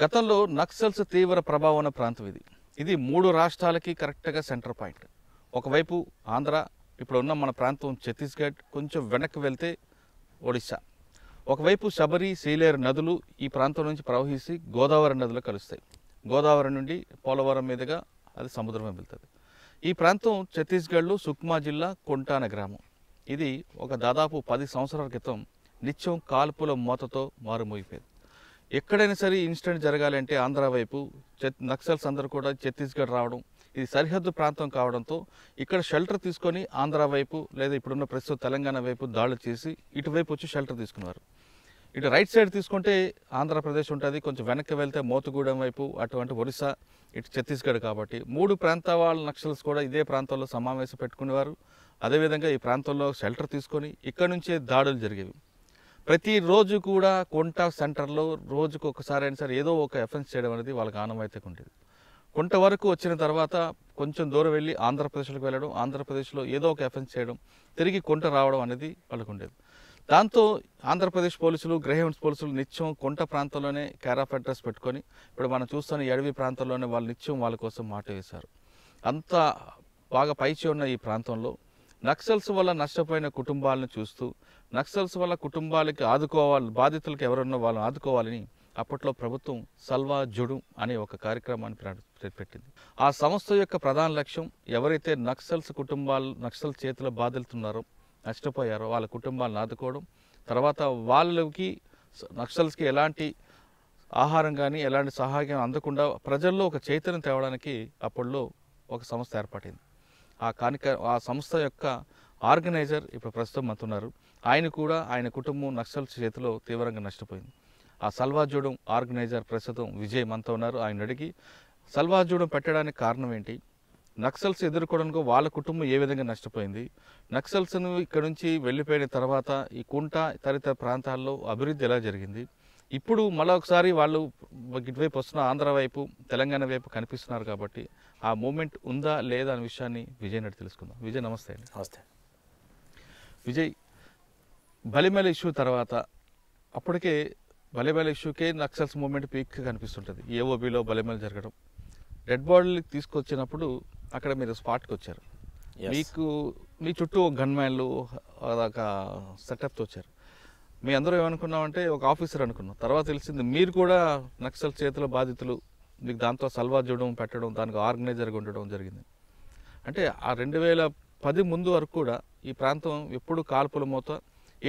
గతంలో నక్సల్స్ తీవ్ర ప్రభావం ఉన్న ప్రాంతం ఇది ఇది మూడు రాష్ట్రాలకి కరెక్ట్గా సెంటర్ పాయింట్ ఒకవైపు ఆంధ్ర ఇప్పుడు ఉన్న మన ప్రాంతం ఛత్తీస్గఢ్ కొంచెం వెనక్కి వెళ్తే ఒడిశా ఒకవైపు శబరి సీలేరు నదులు ఈ ప్రాంతం నుంచి ప్రవహించి గోదావరి నదులు కలుస్తాయి గోదావరి నుండి పోలవరం మీదుగా అది సముద్రం వెళ్తుంది ఈ ప్రాంతం ఛత్తీస్గఢ్లో సుక్మా జిల్లా కొంటాన గ్రామం ఇది ఒక దాదాపు పది సంవత్సరాల క్రితం నిత్యం కాల్పుల మూతతో మారుమోగిపోయింది ఎక్కడైనా సరే ఇన్సిడెంట్ జరగాలంటే ఆంధ్ర వైపు నక్సల్స్ అందరూ కూడా ఛత్తీస్గఢ్ రావడం ఇది సరిహద్దు ప్రాంతం కావడంతో ఇక్కడ షెల్టర్ తీసుకొని ఆంధ్ర వైపు లేదా ఇప్పుడున్న ప్రస్తుత తెలంగాణ వైపు దాడులు చేసి ఇటువైపు వచ్చి షెల్టర్ తీసుకున్నారు ఇటు రైట్ సైడ్ తీసుకుంటే ఆంధ్రప్రదేశ్ ఉంటుంది కొంచెం వెనక్కి వెళ్తే మోతుగూడెం వైపు అటువంటి ఒరిస్సా ఇటు ఛత్తీస్గఢ్ కాబట్టి మూడు ప్రాంతాల నక్సల్స్ కూడా ఇదే ప్రాంతంలో సమావేశం పెట్టుకునేవారు అదేవిధంగా ఈ ప్రాంతంలో షెల్టర్ తీసుకొని ఇక్కడ నుంచే దాడులు జరిగేవి ప్రతిరోజు కూడా కొంట సెంటర్లో రోజుకు ఒకసారి అయినా సరే ఏదో ఒక ఎఫెన్స్ చేయడం అనేది వాళ్ళకి అయితే ఉండేది కొంట వరకు వచ్చిన తర్వాత కొంచెం దూరం వెళ్ళి ఆంధ్రప్రదేశ్లోకి వెళ్ళడం ఆంధ్రప్రదేశ్లో ఏదో ఒక ఎఫెన్స్ చేయడం తిరిగి కొంట రావడం అనేది వాళ్ళకు ఉండేది దాంతో ఆంధ్రప్రదేశ్ పోలీసులు గ్రేహెవెన్స్ పోలీసులు నిత్యం కొంట ప్రాంతంలోనే క్యారాఫ్ అడ్రస్ పెట్టుకొని ఇప్పుడు మనం చూస్తున్న అడవి ప్రాంతంలోనే వాళ్ళు నిత్యం వాళ్ళ కోసం మాట వేశారు అంత బాగా పైచి ఉన్న ఈ ప్రాంతంలో నక్సల్స్ వల్ల నష్టపోయిన కుటుంబాలను చూస్తూ నక్సల్స్ వల్ల కుటుంబాలకి ఆదుకోవాలి బాధితులకు ఎవరున్నా వాళ్ళని ఆదుకోవాలని అప్పట్లో ప్రభుత్వం సల్వా జుడు అనే ఒక కార్యక్రమాన్ని పెట్టింది ఆ సంస్థ యొక్క ప్రధాన లక్ష్యం ఎవరైతే నక్సల్స్ కుటుంబాలు నక్సల్ చేతిలో బాధితున్నారో నష్టపోయారో వాళ్ళ కుటుంబాలను ఆదుకోవడం తర్వాత వాళ్ళకి నక్సల్స్కి ఎలాంటి ఆహారం కానీ ఎలాంటి సహాయం అందకుండా ప్రజల్లో ఒక చైతన్యం తేవడానికి అప్పట్లో ఒక సంస్థ ఏర్పడింది ఆ కానిక ఆ సంస్థ యొక్క ఆర్గనైజర్ ఇప్పుడు ప్రస్తుతం మంతున్నారు ఆయన కూడా ఆయన కుటుంబం నక్సల్ చేతిలో తీవ్రంగా నష్టపోయింది ఆ సల్వాజూడం ఆర్గనైజర్ ప్రస్తుతం విజయ్ మంత ఉన్నారు ఆయన అడిగి సల్వాజూడం పెట్టడానికి కారణం ఏంటి నక్సల్స్ ఎదుర్కోవడానికి వాళ్ళ కుటుంబం ఏ విధంగా నష్టపోయింది నక్సల్స్ను ఇక్కడ నుంచి వెళ్ళిపోయిన తర్వాత ఈ కుంట తదితర ప్రాంతాల్లో అభివృద్ధి ఎలా జరిగింది ఇప్పుడు మళ్ళీ ఒకసారి వాళ్ళు ఇటువైపు వస్తున్న ఆంధ్ర వైపు తెలంగాణ వైపు కనిపిస్తున్నారు కాబట్టి ఆ మూమెంట్ ఉందా లేదా అనే విషయాన్ని విజయ్ నటి తెలుసుకుందాం విజయ్ నమస్తే అండి నమస్తే విజయ్ బలిమల ఇష్యూ తర్వాత అప్పటికే బలిమల ఇష్యూకే నక్సల్స్ మూమెంట్ పీక్ కనిపిస్తుంటుంది ఏఓబీలో బలిమల జరగడం రెడ్ బాడీలు తీసుకొచ్చినప్పుడు అక్కడ మీరు స్పాట్కి వచ్చారు మీకు మీ చుట్టూ గన్ మ్యాన్లు ఒక సెటప్తో వచ్చారు మీ అందరూ ఏమనుకున్నామంటే ఒక ఆఫీసర్ అనుకున్నాం తర్వాత తెలిసింది మీరు కూడా నక్సల్ చేతిలో బాధితులు మీకు దాంతో సల్వా చూడడం పెట్టడం దానికి ఆర్గనైజర్గా ఉండడం జరిగింది అంటే ఆ రెండు వేల పది ముందు వరకు కూడా ఈ ప్రాంతం ఎప్పుడు కాల్పుల మూత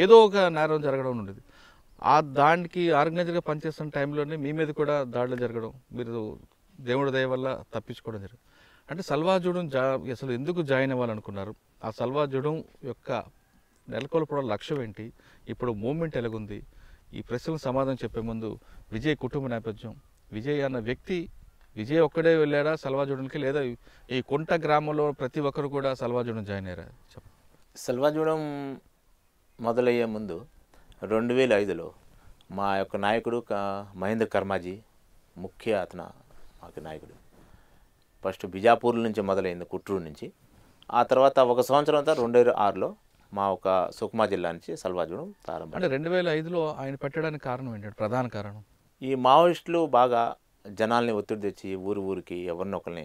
ఏదో ఒక నేరం జరగడం ఉండేది ఆ దానికి ఆర్గనైజర్గా పనిచేస్తున్న టైంలోనే మీ మీద కూడా దాడులు జరగడం మీరు దేవుడి దయ వల్ల తప్పించుకోవడం జరిగింది అంటే సల్వాజుడం జా అసలు ఎందుకు జాయిన్ అవ్వాలనుకున్నారు ఆ జుడం యొక్క నెలకొల్పడం లక్ష్యం ఏంటి ఇప్పుడు మూమెంట్ ఎలాగుంది ఈ ప్రశ్నలకు సమాధానం చెప్పే ముందు విజయ్ కుటుంబ నేపథ్యం విజయ్ అన్న వ్యక్తి విజయ్ ఒక్కడే వెళ్ళాడా సల్వాజూడంకి లేదా ఈ కొంట గ్రామంలో ప్రతి ఒక్కరు కూడా సల్వాజూడం జాయిన్ అయ్యారా చెప్పండి సల్వాజూడం మొదలయ్యే ముందు రెండు వేల ఐదులో మా యొక్క నాయకుడు మహేంద్ర కర్మాజీ ముఖ్య అతను మాకు నాయకుడు ఫస్ట్ బిజాపూర్ నుంచి మొదలైంది కుట్రూరు నుంచి ఆ తర్వాత ఒక సంవత్సరం తర్వాత రెండు వేల ఆరులో మా ఒక సుకుమా జిల్లా నుంచి సల్వాజూడం ప్రారంభం అంటే రెండు వేల ఐదులో ఆయన పెట్టడానికి కారణం ఏంటంటే ప్రధాన కారణం ఈ మావోయిస్టులు బాగా జనాల్ని ఒత్తిడి తెచ్చి ఊరు ఊరికి ఎవరినొకరిని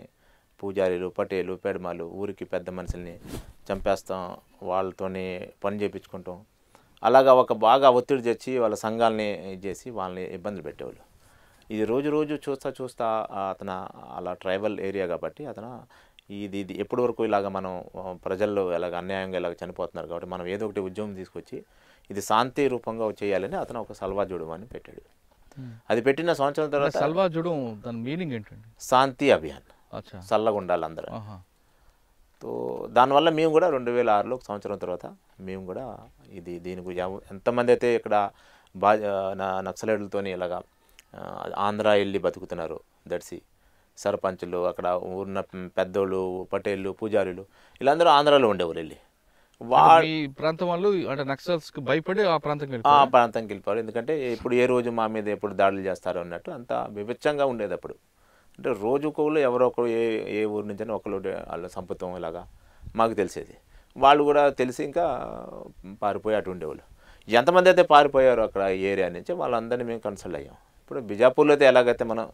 పూజారీలు పటేలు పెడమాలు ఊరికి పెద్ద మనుషుల్ని చంపేస్తాం వాళ్ళతోనే పని చేయించుకుంటాం అలాగా ఒక బాగా ఒత్తిడి తెచ్చి వాళ్ళ సంఘాలని చేసి వాళ్ళని ఇబ్బందులు పెట్టేవాళ్ళు ఇది రోజు రోజు చూస్తా చూస్తా అతను అలా ట్రైబల్ ఏరియా కాబట్టి అతను ఇది ఇది ఎప్పటి వరకు ఇలాగ మనం ప్రజల్లో ఇలాగ అన్యాయంగా ఇలాగ చనిపోతున్నారు కాబట్టి మనం ఏదో ఒకటి ఉద్యమం తీసుకొచ్చి ఇది శాంతి రూపంగా చేయాలని అతను ఒక సల్వా జోడమని పెట్టాడు అది పెట్టిన సంవత్సరం తర్వాత సల్వా దాని మీనింగ్ ఏంటండి శాంతి అభియాన్ చల్లగా ఉండాలి అందరూ సో దానివల్ల మేము కూడా రెండు వేల ఆరులో సంవత్సరం తర్వాత మేము కూడా ఇది దీనికి ఎంతమంది అయితే ఇక్కడ బా నక్సలైడ్లతో ఇలాగా ఆంధ్ర వెళ్ళి బతుకుతున్నారు దర్శి సర్పంచులు అక్కడ ఉన్న పెద్దోళ్ళు పటేళ్ళు పూజారులు వీళ్ళందరూ ఆంధ్రాలో ఉండేవాళ్ళు వెళ్ళి ఈ ప్రాంతం వాళ్ళు అంటే నక్సల్స్ భయపడి ఆ ప్రాంతం ఆ ప్రాంతంకి వెళ్ళిపోవాలి ఎందుకంటే ఇప్పుడు ఏ రోజు మా మీద ఎప్పుడు దాడులు చేస్తారు అన్నట్టు అంత వివచ్చంగా ఉండేది అప్పుడు అంటే రోజు రోజుకోళ్ళు ఎవరో ఒకరు ఏ ఏ నుంచి నుంచైనా ఒకరు వాళ్ళ సంపుతం ఇలాగా మాకు తెలిసేది వాళ్ళు కూడా తెలిసి ఇంకా పారిపోయి అటు ఉండేవాళ్ళు ఎంతమంది అయితే పారిపోయారో అక్కడ ఏరియా నుంచి వాళ్ళందరినీ మేము కన్సల్ట్ అయ్యాం ఇప్పుడు బిజాపూర్లో అయితే ఎలాగైతే మనం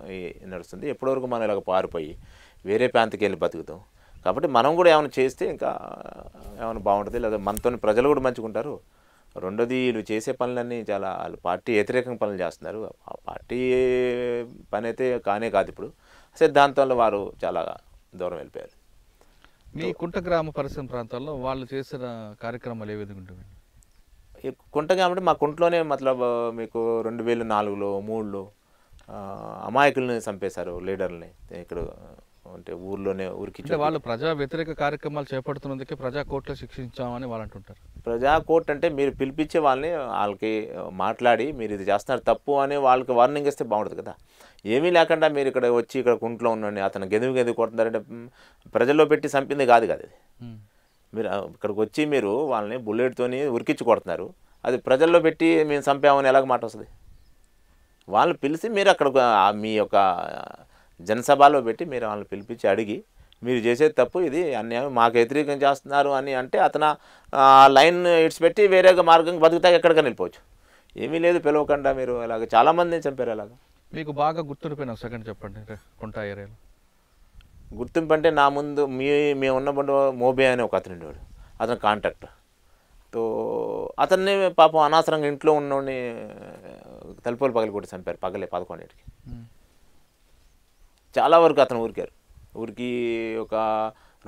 నడుస్తుంది ఎప్పటివరకు మనం ఇలాగ పారిపోయి వేరే ప్రాంతకి వెళ్ళి బతుకుతాం కాబట్టి మనం కూడా ఏమైనా చేస్తే ఇంకా ఏమైనా బాగుంటుంది లేదా మనతో ప్రజలు కూడా మంచుకుంటారు రెండోది వీళ్ళు చేసే పనులన్నీ చాలా వాళ్ళు పార్టీ వ్యతిరేకంగా పనులు చేస్తున్నారు ఆ పార్టీ పని అయితే కానే కాదు ఇప్పుడు సిద్ధాంతంలో వారు చాలా దూరం వెళ్ళిపోయారు మీ కుంట గ్రామ పరిశ్రమ ప్రాంతాల్లో వాళ్ళు చేసిన కార్యక్రమాలు ఏ విధంగా ఉంటాయండి కుంట కాబట్టి మా కుంటలోనే మతలబ్ మీకు రెండు వేల నాలుగులో మూడులో అమాయకుల్ని చంపేశారు లీడర్ని ఇక్కడ అంటే ఊర్లోనే ఊరికి వాళ్ళు ప్రజా వ్యతిరేక కార్యక్రమాలు చేపడుతున్నందుకే ప్రజా కోర్టులో శిక్షించామని వాళ్ళు అంటుంటారు ప్రజా కోర్టు అంటే మీరు పిలిపించే వాళ్ళని వాళ్ళకి మాట్లాడి మీరు ఇది చేస్తున్నారు తప్పు అని వాళ్ళకి వార్నింగ్ ఇస్తే బాగుంటుంది కదా ఏమీ లేకుండా మీరు ఇక్కడ వచ్చి ఇక్కడ కుంట్లో ఉండండి అతను గెదువు గెదు కొడుతున్నారంటే ప్రజల్లో పెట్టి చంపింది కాదు కదా అది మీరు ఇక్కడికి వచ్చి మీరు వాళ్ళని బుల్లెట్తోని ఉరికించి కొడుతున్నారు అది ప్రజల్లో పెట్టి మేము చంపామని ఎలాగ మాట వస్తుంది వాళ్ళు పిలిచి మీరు అక్కడ మీ యొక్క జనసభలో పెట్టి మీరు వాళ్ళని పిలిపించి అడిగి మీరు చేసేది తప్పు ఇది అన్యాయం మాకు వ్యతిరేకం చేస్తున్నారు అని అంటే అతను లైన్ పెట్టి వేరే మార్గం బతుకుతాక ఎక్కడికైనా వెళ్ళిపోవచ్చు ఏమీ లేదు పిలవకుండా మీరు అలాగ చాలామందిని చంపారు అలాగ మీకు బాగా గుర్తుండిపోయిన సెకండ్ చెప్పండి కుంటా ఏరియాలో గుర్తింపు అంటే నా ముందు మీ మేము ఉన్నప్పుడు మోబే అనే ఒక అతను ఉండేవాడు అతను కాంటాక్ట్ తో అతన్ని పాపం అనవసరంగా ఇంట్లో ఉన్నోడిని తలుపులు పగలు కూడా చంపారు పగలే పదకొండేటికి చాలా వరకు అతను ఊరికారు ఊరికి ఒక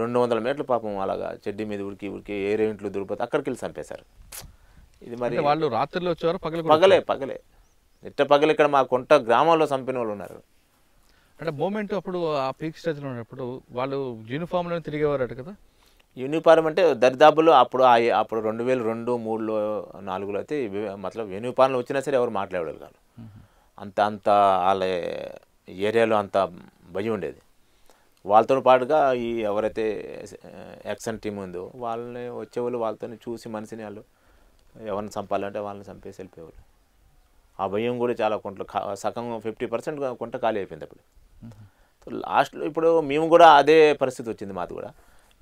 రెండు వందల మీటర్ల పాపం అలాగా చెడ్డి మీద ఉడికి ఉడికి ఉరికి ఇంట్లో దొరికిపోతే అక్కడికి వెళ్ళి చంపేశారు ఇది మరి వాళ్ళు రాత్రిలో వచ్చారు పగలే పగలే పగలే ఎట్ట పగలు ఇక్కడ మా కొంట గ్రామాల్లో చంపిన వాళ్ళు ఉన్నారు అంటే మూమెంట్ అప్పుడు ఆ పీక్ స్టేజ్లో ఉన్నప్పుడు వాళ్ళు యూనిఫామ్లో తిరిగేవారట కదా యూనిఫామ్ అంటే దరిదాపులు అప్పుడు అప్పుడు రెండు వేల రెండు మూడులో నాలుగులో అయితే మతలబ్ యూనిఫామ్లు వచ్చినా సరే ఎవరు మాట్లాడేవాళ్ళు కాదు అంత అంత వాళ్ళ ఏరియాలో అంత భయం ఉండేది వాళ్ళతో పాటుగా ఈ ఎవరైతే యాక్షన్ టీం ఉందో వాళ్ళని వచ్చేవాళ్ళు వాళ్ళతో చూసి మనిషిని వాళ్ళు ఎవరిని చంపాలంటే వాళ్ళని చంపేసి వెళ్ళిపోయేవాళ్ళు ఆ భయం కూడా చాలా కొంట సగం ఫిఫ్టీ పర్సెంట్ కొంట ఖాళీ అయిపోయింది అప్పుడు లాస్ట్లో ఇప్పుడు మేము కూడా అదే పరిస్థితి వచ్చింది మాది కూడా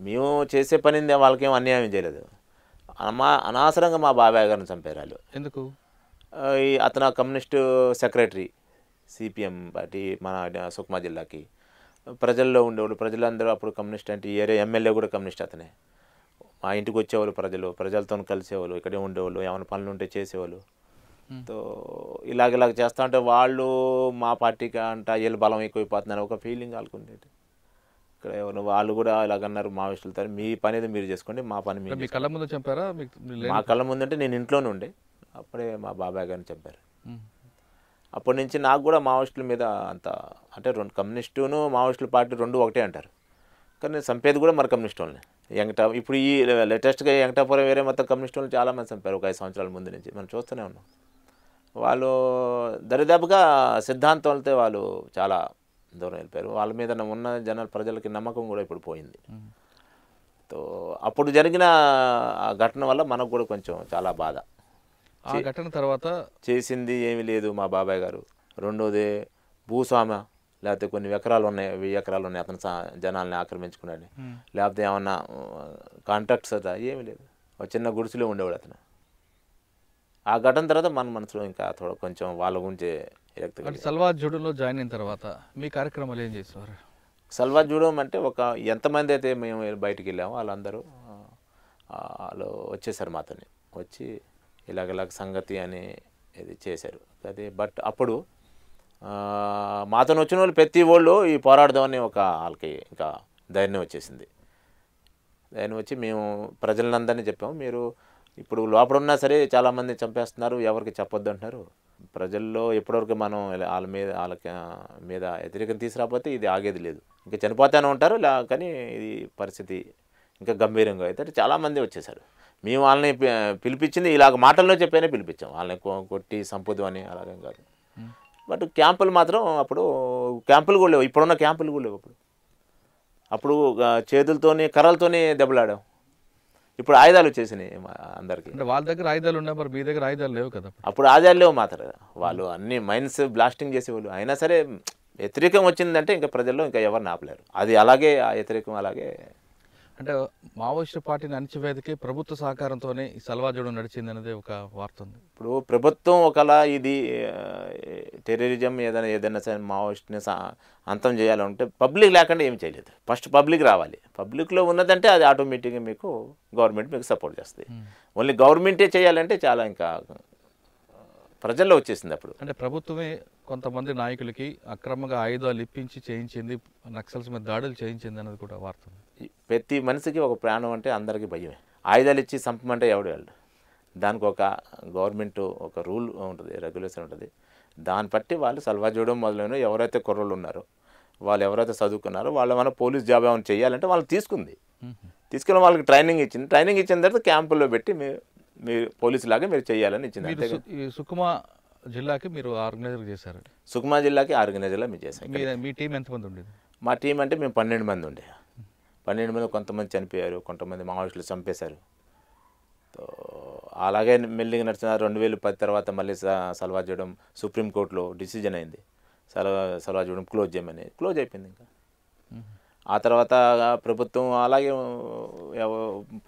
మేము చేసే పని వాళ్ళకేం అన్యాయం చేయలేదు మా అనవసరంగా మా బాబాయ్ గారిని చంపారు వాళ్ళు ఎందుకు అతను కమ్యూనిస్టు సెక్రటరీ సిపిఎం పార్టీ మన సుకుమా జిల్లాకి ప్రజల్లో ఉండేవాళ్ళు ప్రజలందరూ అప్పుడు కమ్యూనిస్ట్ అంటే ఏరే ఎమ్మెల్యే కూడా కమ్యూనిస్ట్ అతనే మా ఇంటికి వచ్చేవాళ్ళు ప్రజలు ప్రజలతో కలిసేవాళ్ళు ఇక్కడే ఉండేవాళ్ళు ఏమైనా పనులు ఉంటే చేసేవాళ్ళు సో ఇలాగ ఇలాగ చేస్తా ఉంటే వాళ్ళు మా పార్టీకి అంట వీళ్ళు బలం ఎక్కువైపోతున్నారు ఒక ఫీలింగ్ వాళ్ళకు ఇక్కడ ఎవరు వాళ్ళు కూడా ఇలాగన్నారు మావిష్టులతో మీ పని ఏదో మీరు చేసుకోండి మా పని మీ కళ్ళ ముందు చంపారా మా కళ్ళ ముందు అంటే నేను ఇంట్లోనే ఉండే అప్పుడే మా బాబాయ్ గారిని చంపారు అప్పటి నుంచి నాకు కూడా మావోయిస్టుల మీద అంత అంటే రెండు కమ్యూనిస్టును మావోయిస్టుల పార్టీ రెండు ఒకటే అంటారు కానీ నేను చంపేది కూడా మరి కమ్యూనిస్ట్ వాళ్ళని వెంకట ఇప్పుడు ఈ లేటెస్ట్గా వెంకటాపురం వేరే మొత్తం కమ్యూనిస్ట్ వాళ్ళు చాలామంది చంపారు ఒక ఐదు సంవత్సరాల ముందు నుంచి మనం చూస్తూనే ఉన్నాం వాళ్ళు దరిదాపుగా సిద్ధాంతాలతో వాళ్ళు చాలా దూరం వెళ్ళిపోయారు వాళ్ళ మీద ఉన్న జనాల ప్రజలకి నమ్మకం కూడా ఇప్పుడు పోయింది సో అప్పుడు జరిగిన ఆ ఘటన వల్ల మనకు కూడా కొంచెం చాలా బాధ ఆ ఘటన తర్వాత చేసింది ఏమీ లేదు మా బాబాయ్ గారు రెండోది భూస్వామ్య లేకపోతే కొన్ని ఎకరాలు ఉన్నాయి వెయ్యి ఎకరాలు ఉన్నాయి అతను జనాల్ని ఆక్రమించుకున్నాడు లేకపోతే ఏమన్నా కాంట్రాక్ట్స్ అదా ఏమీ లేదు ఒక చిన్న గుడిసెలో ఉండేవాడు అతను ఆ ఘటన తర్వాత మన మనసులో ఇంకా థోడ కొంచెం వాళ్ళ గురించి సల్వార్ జూడంలో జాయిన్ అయిన తర్వాత మీ కార్యక్రమాలు ఏం చేసేవారు సల్వార్ జూడం అంటే ఒక ఎంతమంది అయితే మేము బయటికి వెళ్ళాము వాళ్ళందరూ వాళ్ళు వచ్చేసారు మాతని వచ్చి ఇలాగలాగ సంగతి అని ఇది చేశారు అది బట్ అప్పుడు మాతను వచ్చిన వాళ్ళు ప్రతి వాళ్ళు ఈ పోరాడదామని ఒక వాళ్ళకి ఇంకా ధైర్యం వచ్చేసింది ధైర్యం వచ్చి మేము ప్రజలందరినీ చెప్పాము మీరు ఇప్పుడు లోపల ఉన్నా సరే చాలామంది చంపేస్తున్నారు ఎవరికి చెప్పొద్దు అంటున్నారు ప్రజల్లో ఎప్పటివరకు మనం వాళ్ళ మీద వాళ్ళ మీద వ్యతిరేకం తీసుకురాకపోతే ఇది ఆగేది లేదు ఇంకా చనిపోతానే ఉంటారు లే కానీ ఇది పరిస్థితి ఇంకా గంభీరంగా అయితే చాలామంది వచ్చేసారు మేము వాళ్ళని పిలిపించింది ఇలాగ మాటల్లో చెప్పేనే పిలిపించాం వాళ్ళని కొట్టి సంపదు అని అలాగే కాదు బట్ క్యాంపులు మాత్రం అప్పుడు క్యాంపులు కూడా లేవు ఇప్పుడున్న క్యాంపులు కూడా లేవు అప్పుడు అప్పుడు చేతులతోని కర్రలతోని దెబ్బలాడాం ఇప్పుడు ఆయుధాలు వచ్చేసినాయి అందరికి అంటే వాళ్ళ దగ్గర ఆయుధాలు ఉన్నాయి మరి మీ దగ్గర ఆయుధాలు లేవు కదా అప్పుడు ఆయుధాలు లేవు మాత్రం వాళ్ళు అన్ని మైన్స్ బ్లాస్టింగ్ చేసేవాళ్ళు అయినా సరే వ్యతిరేకం వచ్చిందంటే ఇంకా ప్రజల్లో ఇంకా ఎవరిని ఆపలేరు అది అలాగే ఆ వ్యతిరేకం అలాగే అంటే మావోయిస్టు పార్టీని అణిచివేదికి ప్రభుత్వ సహకారంతోనే ఈ సల్వాజోడు నడిచింది అనేది ఒక వార్త ఉంది ఇప్పుడు ప్రభుత్వం ఒకలా ఇది టెర్రరిజం ఏదైనా ఏదైనా సరే మావోయిస్టుని అంతం చేయాలంటే పబ్లిక్ లేకుండా ఏం చేయలేదు ఫస్ట్ పబ్లిక్ రావాలి పబ్లిక్లో ఉన్నదంటే అది ఆటోమేటిక్గా మీకు గవర్నమెంట్ మీకు సపోర్ట్ చేస్తుంది hmm. ఓన్లీ గవర్నమెంటే చేయాలంటే చాలా ఇంకా ప్రజల్లో వచ్చేసింది అప్పుడు అంటే ప్రభుత్వమే కొంతమంది నాయకులకి అక్రమంగా ఆయుధాలు ఇప్పించి చేయించింది నక్సల్స్ మీద దాడులు చేయించింది అనేది కూడా వార్త ఉంది ప్రతి మనిషికి ఒక ప్రాణం అంటే అందరికీ భయమే ఆయుధాలు ఇచ్చి చంపమంటే ఎవడు వెళ్ళడు దానికి ఒక గవర్నమెంట్ ఒక రూల్ ఉంటుంది రెగ్యులేషన్ ఉంటుంది దాన్ని బట్టి వాళ్ళు సల్వా చేయడం మొదలైన ఎవరైతే కుర్రలు ఉన్నారో వాళ్ళు ఎవరైతే చదువుకున్నారో వాళ్ళు మన పోలీస్ జాబ్ ఏమైనా చేయాలంటే వాళ్ళు తీసుకుంది తీసుకున్న వాళ్ళకి ట్రైనింగ్ ఇచ్చింది ట్రైనింగ్ ఇచ్చిన తర్వాత క్యాంపుల్లో పెట్టి మీరు పోలీసు లాగా మీరు చేయాలని ఇచ్చింది సుకుమా జిల్లాకి మీరు ఆర్గనైజర్ చేశారు సుకుమా జిల్లాకి ఆర్గనైజర్లా మీరు చేశారు మీ టీం ఎంతమంది ఉండేది మా టీం అంటే మేము పన్నెండు మంది ఉండే పన్నెండు మంది కొంతమంది చనిపోయారు కొంతమంది మావోయిస్టులు చంపేశారు అలాగే మెల్లిగా నడిచిన రెండు వేల పది తర్వాత మళ్ళీ సల్వా చేయడం సుప్రీంకోర్టులో డిసిజన్ అయింది సల్వా సల్వా చేయడం క్లోజ్ చేయమని క్లోజ్ అయిపోయింది ఇంకా ఆ తర్వాత ప్రభుత్వం అలాగే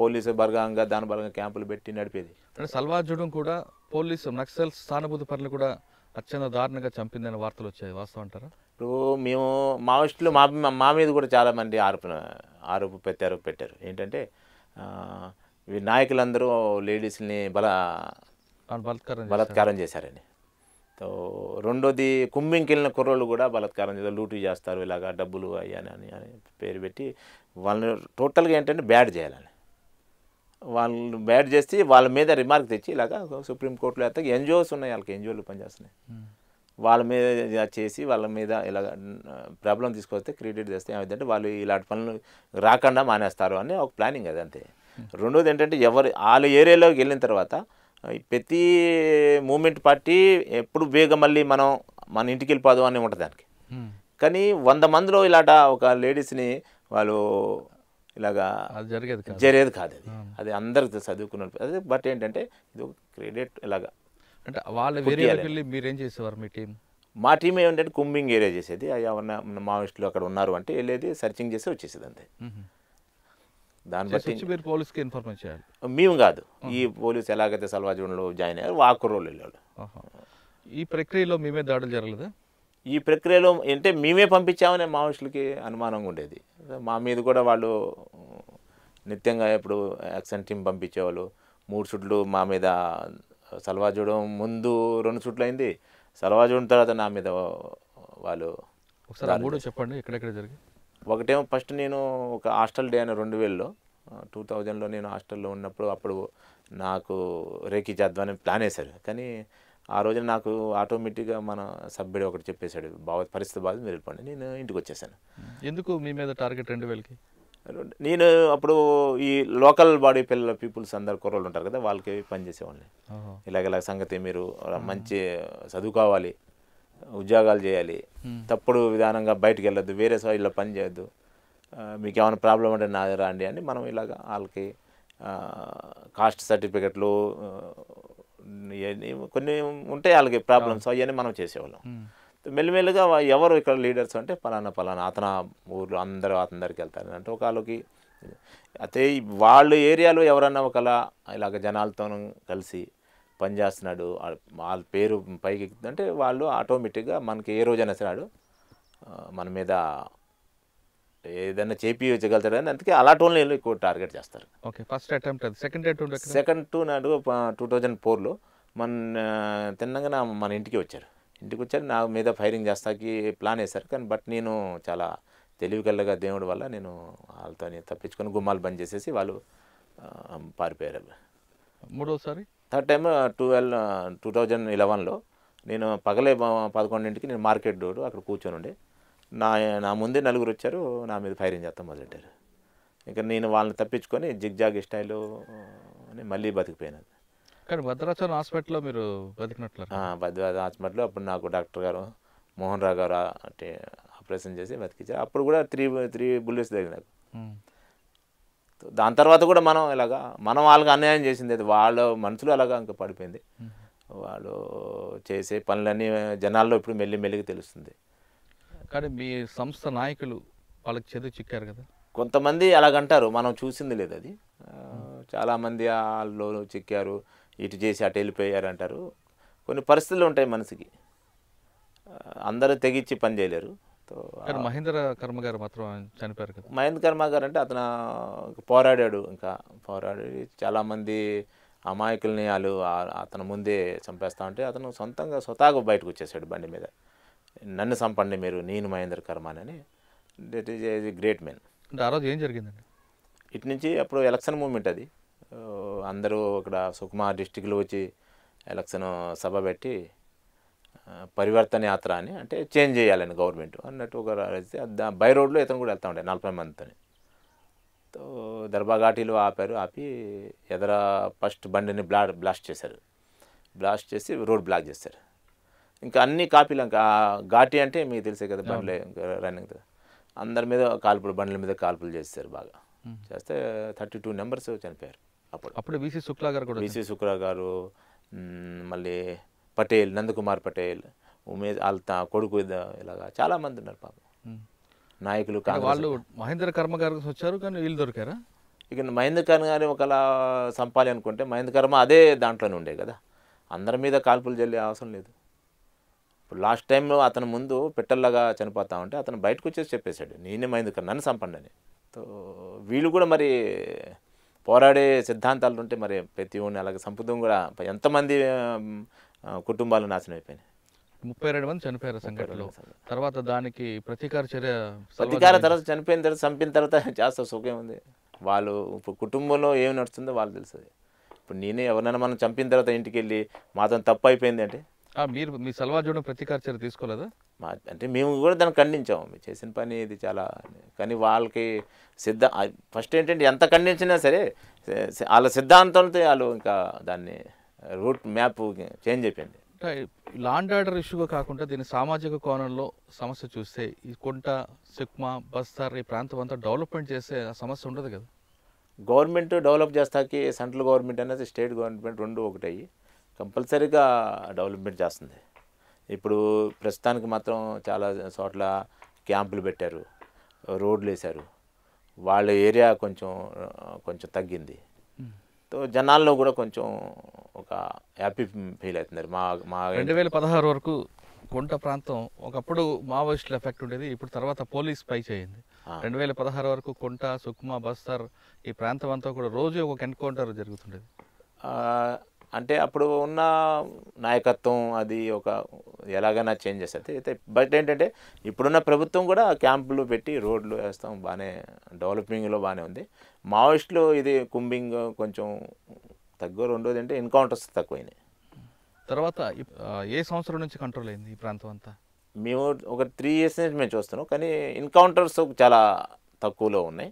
పోలీసు బర్గంగా దాని బలంగా క్యాంపులు పెట్టి నడిపేది సల్వా చేయడం కూడా పోలీసు నక్సల్ స్థానభూతి పనులు కూడా అత్యంత దారుణంగా చంపిందనే వార్తలు వచ్చాయి వాస్తవం అంటారా ఇప్పుడు మేము మావోయిస్టులు మా మా మీద కూడా చాలామంది ఆరోపణ ఆరోపు ప్రత్యారోప పెట్టారు ఏంటంటే నాయకులందరూ లేడీస్ని బల బలత్కారం చేశారని సో రెండోది కుంభింకి వెళ్ళిన కుర్రోళ్ళు కూడా బలత్కారం చేస్తారు లూటీ చేస్తారు ఇలాగా డబ్బులు అయ్యాని అని అని పేరు పెట్టి వాళ్ళని టోటల్గా ఏంటంటే బ్యాడ్ చేయాలని వాళ్ళు బ్యాడ్ చేస్తే వాళ్ళ మీద రిమార్క్ తెచ్చి ఇలాగ సుప్రీంకోర్టులో అయితే ఎన్జిఓస్ ఉన్నాయి వాళ్ళకి ఎన్జిఓలు పనిచేస్తున్నాయి వాళ్ళ మీద చేసి వాళ్ళ మీద ఇలా ప్రాబ్లం తీసుకొస్తే క్రియేట్ చేస్తే ఏమైందంటే వాళ్ళు ఇలాంటి పనులు రాకుండా మానేస్తారు అని ఒక ప్లానింగ్ అది అంతే రెండోది ఏంటంటే ఎవరు వాళ్ళ ఏరియాలోకి వెళ్ళిన తర్వాత ప్రతి మూమెంట్ పార్టీ ఎప్పుడు వేగం మళ్ళీ మనం మన ఇంటికి వెళ్ళిపోదాం అని ఉంటుంది దానికి కానీ వంద మందిలో ఇలాట ఒక లేడీస్ని వాళ్ళు ఇలాగా జరిగేది జరిగేది కాదు అది అది అందరికి చదువుకున్న బట్ ఏంటంటే ఇది ఒక క్రెడిట్ ఇలాగా అంటే వాళ్ళ ఏరియాకి వెళ్ళి మీరేం చేసేవారు మీ టీం మా టీం ఏమంటే కుంబింగ్ ఏరియా చేసేది ఏమన్నా ఉన్న మావోయిస్టులు అక్కడ ఉన్నారు అంటే వెళ్ళేది సర్చింగ్ చేసి వచ్చేసేది అంతే దాన్ని బట్టి మీరు పోలీస్కి ఇన్ఫార్మ్ చేయాలి మేము కాదు ఈ పోలీస్ ఎలాగైతే సల్వాజన్లో జాయిన్ అయ్యారు వాకురోలు వెళ్ళాడు ఈ ప్రక్రియలో మేమే దాడులు జరగలేదు ఈ ప్రక్రియలో అంటే మేమే పంపించామనే మావోయిస్టులకి అనుమానంగా ఉండేది మా మీద కూడా వాళ్ళు నిత్యంగా ఇప్పుడు యాక్సెంట్ టీం పంపించేవాళ్ళు మూడు షుట్లు మా మీద సల్వా చూడడం ముందు రెండు షూట్లు అయింది సల్వా చూడడం తర్వాత నా మీద వాళ్ళు ఒకసారి చెప్పండి ఎక్కడెక్కడ జరిగి ఒకటేమో ఫస్ట్ నేను ఒక హాస్టల్ డే అని రెండు వేలలో టూ థౌజండ్లో నేను హాస్టల్లో ఉన్నప్పుడు అప్పుడు నాకు రేకి చేద్దామని ప్లాన్ వేశారు కానీ ఆ రోజున నాకు ఆటోమేటిక్గా మన సభ్యుడు ఒకటి చెప్పేశాడు బాగా పరిస్థితి బాధ్యత మీరు వెళ్ళిపోండి నేను ఇంటికి వచ్చేసాను ఎందుకు మీ మీద టార్గెట్ రెండు వేలకి నేను అప్పుడు ఈ లోకల్ బాడీ పిల్లల పీపుల్స్ అందరు కుర్రలు ఉంటారు కదా వాళ్ళకి పనిచేసేవాళ్ళని ఇలాగ ఇలా సంగతి మీరు మంచి చదువుకోవాలి ఉద్యోగాలు చేయాలి తప్పుడు విధానంగా బయటకు వెళ్ళొద్దు వేరే ఇలా పని చేయొద్దు మీకు ఏమైనా ప్రాబ్లం అంటే నా రాండి అని మనం ఇలాగ వాళ్ళకి కాస్ట్ సర్టిఫికెట్లు కొన్ని ఉంటాయి వాళ్ళకి ప్రాబ్లమ్స్ అవన్నీ మనం చేసేవాళ్ళం మెల్లమెల్లగా ఎవరు ఇక్కడ లీడర్స్ అంటే పలానా పలానా అతన ఊర్లు అందరూ అతనందరికి వెళ్తారు అంటే ఒక వాళ్ళకి అయితే వాళ్ళ ఏరియాలో ఎవరన్నా ఒకలా ఇలాగ జనాలతో కలిసి పనిచేస్తున్నాడు వాళ్ళ పేరు పైకి అంటే వాళ్ళు ఆటోమేటిక్గా మనకి ఏ రోజైనా సరాడు మన మీద ఏదైనా అని అందుకే అలా వాళ్ళని ఎక్కువ టార్గెట్ చేస్తారు okay first attempt second attempt second two నాడు టూ థౌజండ్ ఫోర్లో మన తెలంగాణ మన ఇంటికి వచ్చారు ఇంటికి వచ్చారు నా మీద ఫైరింగ్ చేస్తాకి ప్లాన్ వేశారు కానీ బట్ నేను చాలా తెలివికల్లగా దేవుడి వల్ల నేను వాళ్ళతో తప్పించుకొని గుమ్మాలు బంద్ చేసేసి వాళ్ళు పారిపోయారు మూడోసారి third time twelve two thousand ఇలెవన్లో నేను పగలే పదకొండింటికి నేను మార్కెట్ డోడు అక్కడ కూర్చొని ఉండే నా నా ముందే నలుగురు వచ్చారు నా మీద ఫైరింగ్ చేస్తాం మొదలెట్టారు ఇంకా నేను వాళ్ళని తప్పించుకొని జిగ్జాగ్ స్టైలు అని మళ్ళీ బతికిపోయినది కానీ భద్రాచలం హాస్పిటల్లో మీరు బతికినట్లు భద్రాచలం హాస్పిటల్లో అప్పుడు నాకు డాక్టర్ గారు మోహన్ రావు గారు అంటే ఆపరేషన్ చేసి బతికించారు అప్పుడు కూడా త్రీ త్రీ బుల్లెట్స్ తగినారు దాని తర్వాత కూడా మనం ఇలాగా మనం వాళ్ళకి అన్యాయం చేసింది అది వాళ్ళ మనసులో అలాగా ఇంకా పడిపోయింది వాళ్ళు చేసే పనులన్నీ జనాల్లో ఇప్పుడు మెల్లి మెల్లిగా తెలుస్తుంది కానీ మీ సంస్థ నాయకులు వాళ్ళకి చదువు చిక్కారు కదా కొంతమంది అలాగంటారు మనం చూసింది లేదు అది చాలామంది వాళ్ళు చిక్కారు ఇటు చేసి అటు వెళ్ళిపోయారంటారు కొన్ని పరిస్థితులు ఉంటాయి మనసుకి అందరూ తెగించి పని చేయలేరు మహేంద్ర కర్మగారు మాత్రం చనిపోయారు కదా మహేంద్ర కర్మ గారు అంటే అతను పోరాడాడు ఇంకా పోరాడి చాలామంది అమాయకుల్ని వాళ్ళు అతను ముందే చంపేస్తా ఉంటే అతను సొంతంగా స్వతహాగా బయటకు వచ్చేసాడు బండి మీద నన్ను చంపండి మీరు నేను మహేంద్ర కర్మానని that is a great men ఆ రోజు ఏం జరిగిందండి ఇటు నుంచి అప్పుడు ఎలక్షన్ మూమెంట్ అది అందరూ ఇక్కడ సుకుమార్ డిస్టిక్లో వచ్చి ఎలక్షన్ సభ పెట్టి పరివర్తన యాత్ర అని అంటే చేంజ్ చేయాలని గవర్నమెంట్ అన్నట్టు ఒక బై రోడ్లో ఇతను కూడా వెళ్తూ ఉంటాయి నలభై మందితో తో దర్బాఘాటీలో ఆపారు ఆపి ఎదర ఫస్ట్ బండిని బ్లా బ్లాస్ట్ చేశారు బ్లాస్ట్ చేసి రోడ్ బ్లాక్ చేశారు ఇంకా అన్ని కాపీలు ఇంకా ఘాటీ అంటే మీకు తెలిసే కదా బండ్లు రన్నింగ్ అందరి మీద కాల్పులు బండ్ల మీద కాల్పులు చేస్తారు బాగా చేస్తే థర్టీ టూ నెంబర్స్ చనిపోయారు అప్పుడు అప్పుడు విసి శుక్లా గారు కూడా విసి శుక్లా గారు మళ్ళీ పటేల్ నందకుమార్ పటేల్ ఉమేష్ వాళ్ళ కొడుకు ఇలాగా చాలా మంది ఉన్నారు పాపం నాయకులు వాళ్ళు మహేంద్ర కర్మ గారు వచ్చారు కానీ వీళ్ళు దొరికారా ఇక మహేంద్ర కర్మ గారి ఒకలా సంపాలి అనుకుంటే మహేంద్ర కర్మ అదే దాంట్లోనే ఉండే కదా అందరి మీద కాల్పులు చల్లే అవసరం లేదు ఇప్పుడు లాస్ట్ టైంలో అతను ముందు పెట్టల్లాగా చనిపోతా ఉంటే అతను బయటకు వచ్చేసి చెప్పేశాడు నేనే మహేంద్ర కర్మ నన్ను సంపండి అని సో వీళ్ళు కూడా మరి పోరాడే సిద్ధాంతాలు ఉంటే మరి ప్రతి ఊరిని అలాగే సంపుదం కూడా ఎంతమంది కుటుంబాలు నాశనం అయిపోయినాయి ముప్పై రెండు మంది చనిపోయారు సంఘటనలు తర్వాత దానికి ప్రతీకార చర్య ప్రతీకార తర్వాత చనిపోయిన తర్వాత చంపిన తర్వాత చేస్తా సుఖం ఉంది వాళ్ళు ఇప్పుడు కుటుంబంలో ఏం నడుస్తుందో వాళ్ళు తెలుస్తుంది ఇప్పుడు నేనే ఎవరినైనా మనం చంపిన తర్వాత ఇంటికి వెళ్ళి మాత్రం తప్పు అయిపోయింది అంటే మీరు మీ సల్వా చూడడం ప్రతీకార చర్య తీసుకోలేదా మా అంటే మేము కూడా దాన్ని ఖండించాము మీరు చేసిన పని ఇది చాలా కానీ వాళ్ళకి సిద్ధ ఫస్ట్ ఏంటంటే ఎంత ఖండించినా సరే వాళ్ళ సిద్ధాంతంతో వాళ్ళు ఇంకా దాన్ని రూట్ మ్యాప్ చేంజ్ అయిపోయింది లాండ్ ఆర్డర్ ఇష్యూగా కాకుండా దీని సామాజిక కోణంలో సమస్య చూస్తే ఈ కుంట సిక్మా బస్తార్ ఈ ప్రాంతం అంతా డెవలప్మెంట్ చేసే సమస్య ఉండదు కదా గవర్నమెంట్ డెవలప్ చేస్తాకి సెంట్రల్ గవర్నమెంట్ అనేది స్టేట్ గవర్నమెంట్ రెండు ఒకటి కంపల్సరీగా డెవలప్మెంట్ చేస్తుంది ఇప్పుడు ప్రస్తుతానికి మాత్రం చాలా చోట్ల క్యాంపులు పెట్టారు రోడ్లు వేశారు వాళ్ళ ఏరియా కొంచెం కొంచెం తగ్గింది జనాల్లో కూడా కొంచెం ఒక హ్యాపీ ఫీల్ అవుతుంది మా మా రెండు వేల పదహారు వరకు కొంట ప్రాంతం ఒకప్పుడు మావోయిస్టుల ఎఫెక్ట్ ఉండేది ఇప్పుడు తర్వాత పోలీస్ పై చేయింది రెండు వేల పదహారు వరకు కొంట సుక్మా బస్తర్ ఈ ప్రాంతం అంతా కూడా రోజు ఒక ఎన్కౌంటర్ జరుగుతుండేది అంటే అప్పుడు ఉన్న నాయకత్వం అది ఒక ఎలాగైనా చేంజ్ చేస్తుంది అయితే బట్ ఏంటంటే ఇప్పుడున్న ప్రభుత్వం కూడా క్యాంపులు పెట్టి రోడ్లు వేస్తాం బాగానే డెవలపింగ్లో బాగానే ఉంది మావోయిస్టులు ఇది కుంబింగ్ కొంచెం తగ్గు రెండోది అంటే ఎన్కౌంటర్స్ తక్కువైనాయి తర్వాత ఏ సంవత్సరం నుంచి కంట్రోల్ అయింది ఈ ప్రాంతం అంతా మేము ఒక త్రీ ఇయర్స్ నుంచి మేము చూస్తున్నాం కానీ ఎన్కౌంటర్స్ చాలా తక్కువలో ఉన్నాయి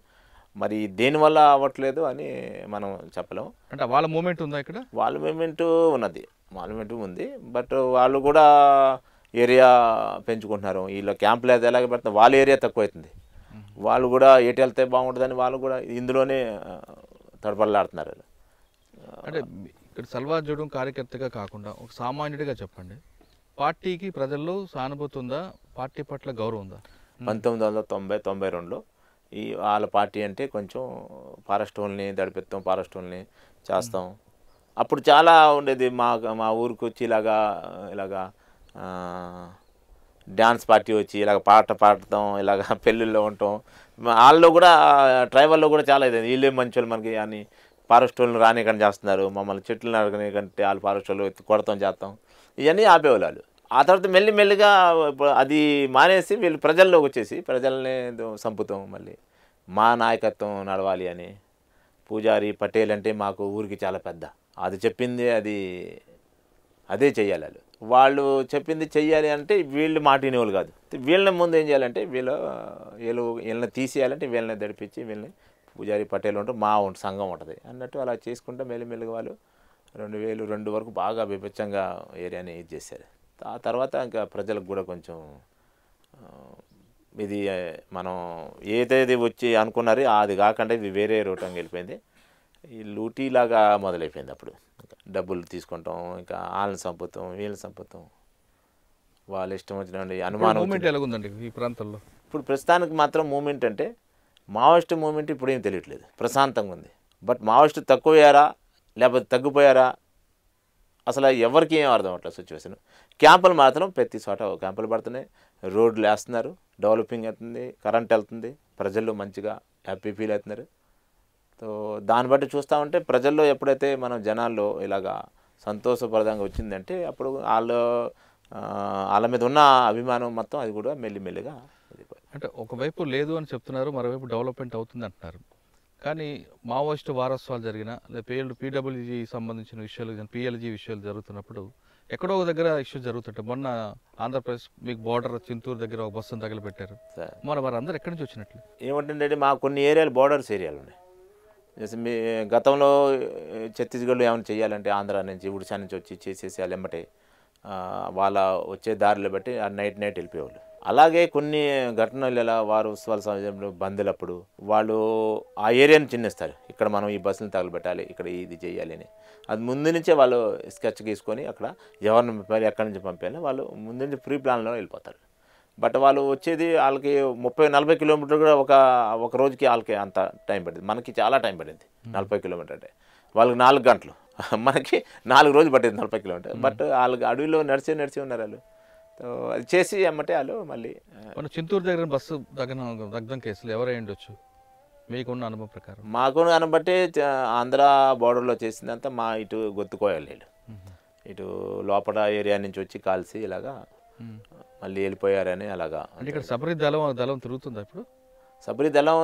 మరి దేనివల్ల అవ్వట్లేదు అని మనం చెప్పలేము అంటే వాళ్ళ మూమెంట్ ఉందా ఇక్కడ వాళ్ళ మూమెంట్ ఉన్నది వాళ్ళ మూమెంట్ ఉంది బట్ వాళ్ళు కూడా ఏరియా పెంచుకుంటున్నారు వీళ్ళ క్యాంపులు అయితే ఎలాగ పెడితే వాళ్ళ ఏరియా తక్కువ అవుతుంది వాళ్ళు కూడా ఏటి వెళ్తే బాగుంటుందని వాళ్ళు కూడా ఇందులోనే తడపడలాడుతున్నారు అంటే ఇక్కడ సల్వా చూడడం కార్యకర్తగా కాకుండా ఒక సామాన్యుడిగా చెప్పండి పార్టీకి ప్రజల్లో సానుభూతి ఉందా పార్టీ పట్ల గౌరవం ఉందా పంతొమ్మిది వందల తొంభై తొంభై రెండులో ఈ వాళ్ళ పార్టీ అంటే కొంచెం పారెస్టోల్ని దడిపెత్తాం ఫారెస్ట్ చేస్తాం అప్పుడు చాలా ఉండేది మా మా ఊరికి వచ్చి ఇలాగా ఇలాగా డ్యాన్స్ పార్టీ వచ్చి ఇలాగ పాట పాడటం ఇలాగ పెళ్ళిళ్ళలో ఉండటం వాళ్ళు కూడా ట్రైబల్లో కూడా చాలా ఇదే వీళ్ళే మంచి మనకి అని పారెస్టోల్ని రానికని చేస్తున్నారు మమ్మల్ని చెట్లు కంటే వాళ్ళు ఫారెస్ట్ కొడతాం చేస్తాం ఇవన్నీ ఆపేవాళ్ళు ఆ తర్వాత మెల్లి మెల్లిగా అది మానేసి వీళ్ళు ప్రజల్లోకి వచ్చేసి ప్రజల్ని సంపుతాం మళ్ళీ మా నాయకత్వం నడవాలి అని పూజారి పటేల్ అంటే మాకు ఊరికి చాలా పెద్ద అది చెప్పింది అది అదే చేయాలి వాళ్ళు వాళ్ళు చెప్పింది చెయ్యాలి అంటే వీళ్ళు మాట వినేవాళ్ళు కాదు వీళ్ళని ముందు ఏం చేయాలంటే వీళ్ళు వీళ్ళు వీళ్ళని తీసేయాలంటే వీళ్ళని దడిపించి వీళ్ళని పూజారి పటేల్ ఉంటే మా సంఘం ఉంటుంది అన్నట్టు అలా చేసుకుంటే మెల్లిమెల్లిగా వాళ్ళు రెండు వేలు రెండు వరకు బాగా విపచ్చంగా ఏరియాని ఇది చేశారు ఆ తర్వాత ఇంకా ప్రజలకు కూడా కొంచెం ఇది మనం ఏదేది వచ్చి అనుకున్నారో అది కాకుండా ఇది వేరే రూటంగా వెళ్ళిపోయింది ఈ లూటీలాగా మొదలైపోయింది అప్పుడు డబ్బులు తీసుకుంటాం ఇంకా వాళ్ళని సంపుతాం వీళ్ళని సంపుతాం వాళ్ళ ఇష్టం వచ్చిన అనుమానం ఎలాగుందండి ఈ ప్రాంతంలో ఇప్పుడు ప్రస్తుతానికి మాత్రం మూమెంట్ అంటే మావోయిస్ట్ మూమెంట్ ఇప్పుడు ఏం తెలియట్లేదు ప్రశాంతంగా ఉంది బట్ మావోయిస్ట్ తక్కువయ్యారా లేకపోతే తగ్గిపోయారా అసలు ఎవరికి ఏం అర్థం అట్లా సిచ్యువేషన్ క్యాంపులు మాత్రం ప్రతి చోట క్యాంపులు పడుతున్నాయి రోడ్లు వేస్తున్నారు డెవలపింగ్ అవుతుంది కరెంట్ వెళ్తుంది ప్రజల్లో మంచిగా హ్యాపీ ఫీల్ అవుతున్నారు సో దాన్ని బట్టి చూస్తూ ఉంటే ప్రజల్లో ఎప్పుడైతే మనం జనాల్లో ఇలాగా సంతోషప్రదంగా వచ్చిందంటే అప్పుడు వాళ్ళు వాళ్ళ మీద ఉన్న అభిమానం మొత్తం అది కూడా మెల్లిమెల్లిగా అంటే ఒకవైపు లేదు అని చెప్తున్నారు మరోవైపు డెవలప్మెంట్ అవుతుంది అంటున్నారు కానీ మావోయిస్టు వారసత్వాలు జరిగిన లేదా పీఎల్ పీడబ్ల్యూజీ సంబంధించిన విషయాలు పిఎల్జీ విషయాలు జరుగుతున్నప్పుడు ఎక్కడో ఒక దగ్గర ఇష్యూ జరుగుతుంట మొన్న ఆంధ్రప్రదేశ్ మీకు బార్డర్ చింతూరు దగ్గర ఒక బస్సును తగిలిపెట్టారు మన వారు అందరు ఎక్కడి నుంచి వచ్చినట్లు ఏమంటుందంటే మా కొన్ని ఏరియాలు బార్డర్స్ ఏరియాలు ఉన్నాయి మీ గతంలో ఛత్తీస్గఢ్లో ఏమైనా చేయాలంటే ఆంధ్ర నుంచి ఒడిశా నుంచి వచ్చి చేసేసి వాళ్ళు వాళ్ళ వచ్చే దారిలో బట్టి ఆ నైట్ నైట్ వెళ్ళిపోయేవాళ్ళు అలాగే కొన్ని ఘటనలు ఎలా వారు ఉత్సవాల సమయంలో బందులప్పుడు వాళ్ళు ఆ ఏరియాను చిన్నేస్తారు ఇక్కడ మనం ఈ బస్సులు తగలబెట్టాలి ఇక్కడ ఇది చేయాలి అని అది ముందు నుంచే వాళ్ళు స్కెచ్ గీసుకొని అక్కడ ఎవరిని పంపాలి ఎక్కడి నుంచి పంపాలి వాళ్ళు ముందు నుంచి ప్రీ ప్లాన్లో వెళ్ళిపోతారు బట్ వాళ్ళు వచ్చేది వాళ్ళకి ముప్పై నలభై కిలోమీటర్లు కూడా ఒక ఒక రోజుకి వాళ్ళకి అంత టైం పడింది మనకి చాలా టైం పడింది నలభై కిలోమీటర్ అంటే వాళ్ళకి నాలుగు గంటలు మనకి నాలుగు రోజులు పట్టింది నలభై కిలోమీటర్ బట్ వాళ్ళకి అడవిలో నడిచే నడిచి ఉన్నారు వాళ్ళు అది చేసి అమ్మటే వాళ్ళు మళ్ళీ మన చింతూరు దగ్గర బస్సు దగ్గర దగ్ధం కేసులు ఎవరై ఉండొచ్చు మీకున్న అనుభవం ప్రకారం మాకు కనబట్టే ఆంధ్ర బార్డర్లో చేసిందంతా మా ఇటు గొత్తుకోయలేడు ఇటు లోపల ఏరియా నుంచి వచ్చి కాల్సి ఇలాగా మళ్ళీ వెళ్ళిపోయారని అలాగా ఇక్కడ సబరి దళం దళం తిరుగుతుంది ఇప్పుడు సబరి దళం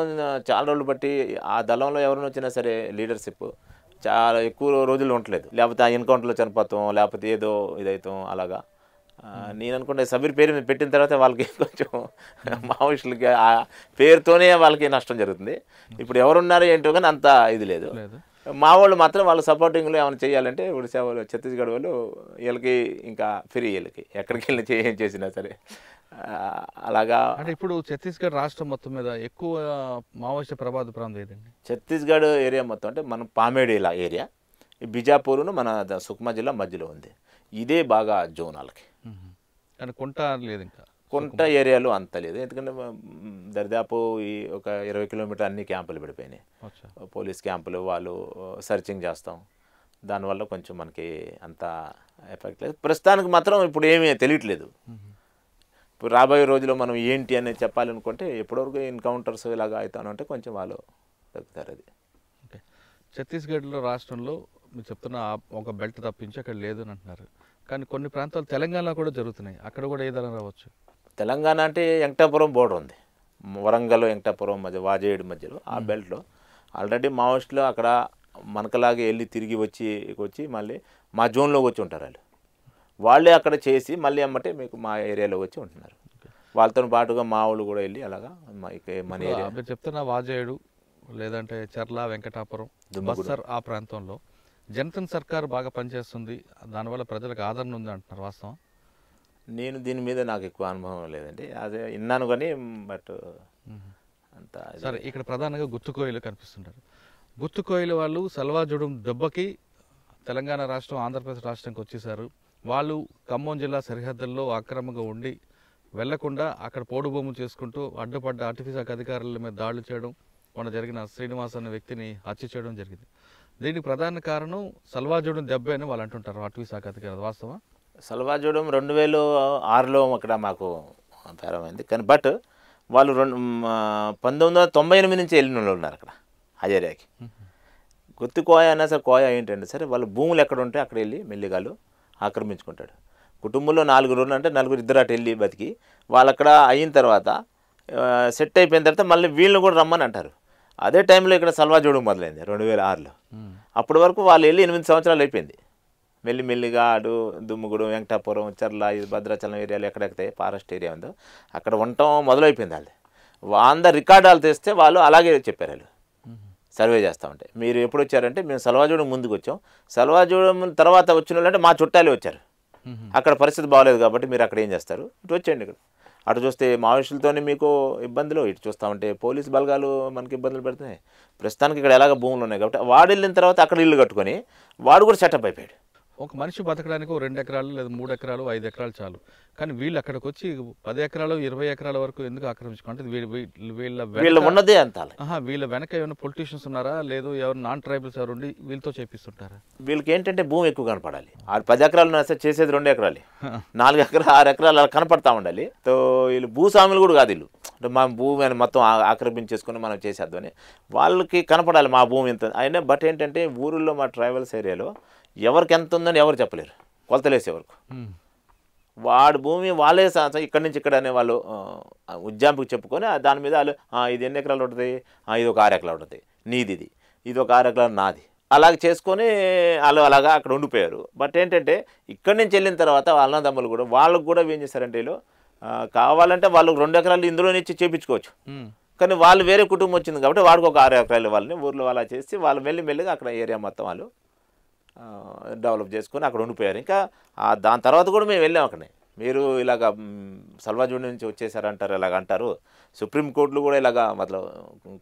చాలా రోజులు బట్టి ఆ దళంలో ఎవరైనా వచ్చినా సరే లీడర్షిప్ చాలా ఎక్కువ రోజులు ఉండలేదు లేకపోతే ఆ ఎన్కౌంటర్లో చనిపోతాం లేకపోతే ఏదో ఇదవుతాం అలాగా నేను అనుకుంటే సబీర్ పేరు మీద పెట్టిన తర్వాత వాళ్ళకి కొంచెం మావోయిస్టులకి ఆ పేరుతోనే వాళ్ళకి నష్టం జరుగుతుంది ఇప్పుడు ఎవరున్నారు ఏంటో కానీ అంత ఇది లేదు మా వాళ్ళు మాత్రం వాళ్ళు సపోర్టింగ్లో ఏమైనా చేయాలంటే ఒడిశా వాళ్ళు ఛత్తీస్గఢ్ వాళ్ళు వీళ్ళకి ఇంకా ఫ్రీ వీళ్ళకి ఎక్కడికి వెళ్ళి ఏం చేసినా సరే అలాగా అంటే ఇప్పుడు ఛత్తీస్గఢ్ రాష్ట్రం మొత్తం మీద ఎక్కువ మావోయిస్ట్ ప్రభావిత ప్రాంతం ఏదండి ఛత్తీస్గఢ్ ఏరియా మొత్తం అంటే మనం పామేడి ఇలా ఏరియా బిజాపూర్ను మన సుక్మా జిల్లా మధ్యలో ఉంది ఇదే బాగా జోనాలకి కానీ కొంట లేదు ఇంకా కొంట ఏరియాలో అంత లేదు ఎందుకంటే దరిదాపు ఈ ఒక ఇరవై కిలోమీటర్ అన్ని క్యాంపులు పడిపోయినాయి పోలీస్ క్యాంపులు వాళ్ళు సర్చింగ్ చేస్తాం దానివల్ల కొంచెం మనకి అంత ఎఫెక్ట్ లేదు ప్రస్తుతానికి మాత్రం ఇప్పుడు ఏమీ తెలియట్లేదు ఇప్పుడు రాబోయే రోజుల్లో మనం ఏంటి అనేది చెప్పాలనుకుంటే ఎప్పటివరకు ఎన్కౌంటర్స్ అవుతాను అవుతానంటే కొంచెం వాళ్ళు తగ్గుతారు అది ఛత్తీస్గఢ్లో రాష్ట్రంలో మీరు చెప్తున్న ఒక బెల్ట్ తప్పించి అక్కడ లేదు అని అంటున్నారు కానీ కొన్ని ప్రాంతాలు తెలంగాణలో కూడా జరుగుతున్నాయి అక్కడ కూడా ఏదైనా రావచ్చు తెలంగాణ అంటే వెంకటాపురం బోర్డర్ ఉంది వరంగల్ వెంకటాపురం మధ్య వాజేడు మధ్యలో ఆ బెల్ట్లో ఆల్రెడీ మావోయిస్టులు అక్కడ మనకలాగే వెళ్ళి తిరిగి వచ్చి వచ్చి మళ్ళీ మా జోన్లోకి వచ్చి ఉంటారు వాళ్ళు వాళ్ళే అక్కడ చేసి మళ్ళీ అమ్మటే మీకు మా ఏరియాలో వచ్చి ఉంటున్నారు వాళ్ళతో పాటుగా మా వాళ్ళు కూడా వెళ్ళి అలాగా మన ఏరియా చెప్తున్నా వాజేయుడు లేదంటే చర్ల వెంకటాపురం బస్సర్ ఆ ప్రాంతంలో జనతన్ సర్కార్ బాగా పనిచేస్తుంది దానివల్ల ప్రజలకు ఆదరణ ఉంది అంటున్నారు వాస్తవం నేను దీని మీద నాకు ఎక్కువ అనుభవం లేదండి అదే విన్నాను కానీ బట్ అంత సరే ఇక్కడ ప్రధానంగా గుత్తుకోయలు కనిపిస్తుంటారు గుత్తుకోయల వాళ్ళు సల్వాజుడు దెబ్బకి తెలంగాణ రాష్ట్రం ఆంధ్రప్రదేశ్ రాష్ట్రానికి వచ్చేసారు వాళ్ళు ఖమ్మం జిల్లా సరిహద్దుల్లో అక్రమంగా ఉండి వెళ్లకుండా అక్కడ పోడు భూములు చేసుకుంటూ అడ్డుపడ్డ అటవీ శాఖ అధికారుల మీద దాడులు చేయడం మన జరిగిన శ్రీనివాస్ అనే వ్యక్తిని హత్య చేయడం జరిగింది దీనికి ప్రధాన కారణం సల్వాజోడం దెబ్బ అని వాళ్ళు అంటుంటారు అటవీ శాఖ అధికారి వాస్తవం సల్వాజోడం రెండు వేల ఆరులో అక్కడ మాకు ప్రారంభమైంది కానీ బట్ వాళ్ళు రెండు పంతొమ్మిది వందల తొంభై ఎనిమిది నుంచి వెళ్ళిన వాళ్ళు ఉన్నారు అక్కడ హజేరియాకి గుత్తి కోయ అన్నా సరే కోయ ఏంటంటే సరే వాళ్ళ భూములు ఎక్కడ ఉంటే అక్కడ వెళ్ళి మెల్లిగాలు ఆక్రమించుకుంటాడు కుటుంబంలో నాలుగు రోజులు అంటే నలుగురు ఇద్దరు అటు వెళ్ళి బతికి వాళ్ళక్కడ అయిన తర్వాత సెట్ అయిపోయిన తర్వాత మళ్ళీ వీళ్ళని కూడా రమ్మని అంటారు అదే టైంలో ఇక్కడ సల్వా జోడు మొదలైంది రెండు వేల ఆరులో అప్పటి వరకు వాళ్ళు వెళ్ళి ఎనిమిది సంవత్సరాలు అయిపోయింది మెల్లి మెల్లిగా అటు దుమ్ముగూడు వెంకటాపురం చర్ల భద్రాచలం ఏరియాలో ఎక్కడెక్కడే ఫారెస్ట్ ఏరియా ఉందో అక్కడ ఉండటం మొదలైపోయింది వాళ్ళు వంద రికార్డాలు తెస్తే వాళ్ళు అలాగే చెప్పారు వాళ్ళు సర్వే చేస్తూ ఉంటే మీరు ఎప్పుడు వచ్చారంటే మేము సల్వాజోడు ముందుకు వచ్చాం సల్వాజోడు తర్వాత వచ్చిన వాళ్ళు అంటే మా చుట్టాలే వచ్చారు అక్కడ పరిస్థితి బాగలేదు కాబట్టి మీరు అక్కడ ఏం చేస్తారు ఇటు వచ్చేయండి ఇక్కడ అటు చూస్తే మావోయిస్టులతోనే మీకు ఇబ్బందులు ఇటు చూస్తామంటే పోలీస్ బలగాలు మనకి ఇబ్బందులు పెడుతున్నాయి ప్రస్తుతానికి ఇక్కడ ఎలాగ భూములు ఉన్నాయి కాబట్టి వాడు వెళ్ళిన తర్వాత అక్కడ ఇల్లు కట్టుకొని వాడు కూడా సెటప్ అయిపోయాడు ఒక మనిషి బతకడానికి రెండు ఎకరాలు లేదా మూడు ఎకరాలు ఐదు ఎకరాలు చాలు కానీ వీళ్ళు అక్కడికి వచ్చి పది ఎకరాలు ఇరవై ఎకరాల వరకు ఎందుకు ఆక్రమించుకుంటే వీళ్ళ వీళ్ళ ఉన్నదే అంత వీళ్ళ వెనక ఏమైనా పొలిటీషియన్స్ ఉన్నారా లేదు ఎవరు నాన్ ట్రైబల్స్ ఎవరు ఉండి వీళ్ళతో చేపిస్తుంటారా వీళ్ళకి ఏంటంటే భూమి ఎక్కువ కనపడాలి ఆ పది ఎకరాలు సరే చేసేది రెండు ఎకరాలే నాలుగు ఎకరాలు ఆరు ఎకరాలు అలా కనపడతా ఉండాలి తో వీళ్ళు భూస్వాములు కూడా కాదు వీళ్ళు అంటే మా భూమి అని మొత్తం ఆక్రమించేసుకుని మనం చేసేద్దామని వాళ్ళకి కనపడాలి మా భూమి ఇంత అయినా బట్ ఏంటంటే ఊరిలో మా ట్రైబల్స్ ఏరియాలో ఎవరికి ఎంత ఉందని ఎవరు చెప్పలేరు కొలతలేసే వరకు వాడు భూమి వాళ్ళే ఇక్కడి నుంచి ఇక్కడ అనే వాళ్ళు ఉద్యాంపుకి చెప్పుకొని దాని మీద వాళ్ళు ఇది ఎన్ని ఎకరాలు ఉంటుంది ఇది ఒక ఆరు ఎకరాలు ఉంటుంది నీది ఇది ఇది ఒక ఆరు ఎకరాలు నాది అలాగ చేసుకొని వాళ్ళు అలాగా అక్కడ ఉండిపోయారు బట్ ఏంటంటే ఇక్కడి నుంచి వెళ్ళిన తర్వాత వాళ్ళ తమ్ములు కూడా వాళ్ళకు కూడా ఏం చేశారంటే వీళ్ళు కావాలంటే వాళ్ళు రెండు ఎకరాలు ఇందులో నుంచి చేపించుకోవచ్చు కానీ వాళ్ళు వేరే కుటుంబం వచ్చింది కాబట్టి వాడికి ఒక ఆరు ఎకరాలు వాళ్ళని ఊర్లో అలా చేసి వాళ్ళు మెల్లి మెల్లిగా అక్కడ ఏరియా మొత్తం వాళ్ళు డెవలప్ చేసుకొని అక్కడ ఉండిపోయారు ఇంకా దాని తర్వాత కూడా మేము వెళ్ళాం అక్కడనే మీరు ఇలాగ సల్వాజూడి నుంచి వచ్చేసారంటారు ఇలాగ అంటారు సుప్రీంకోర్టులు కూడా ఇలాగ మొదలు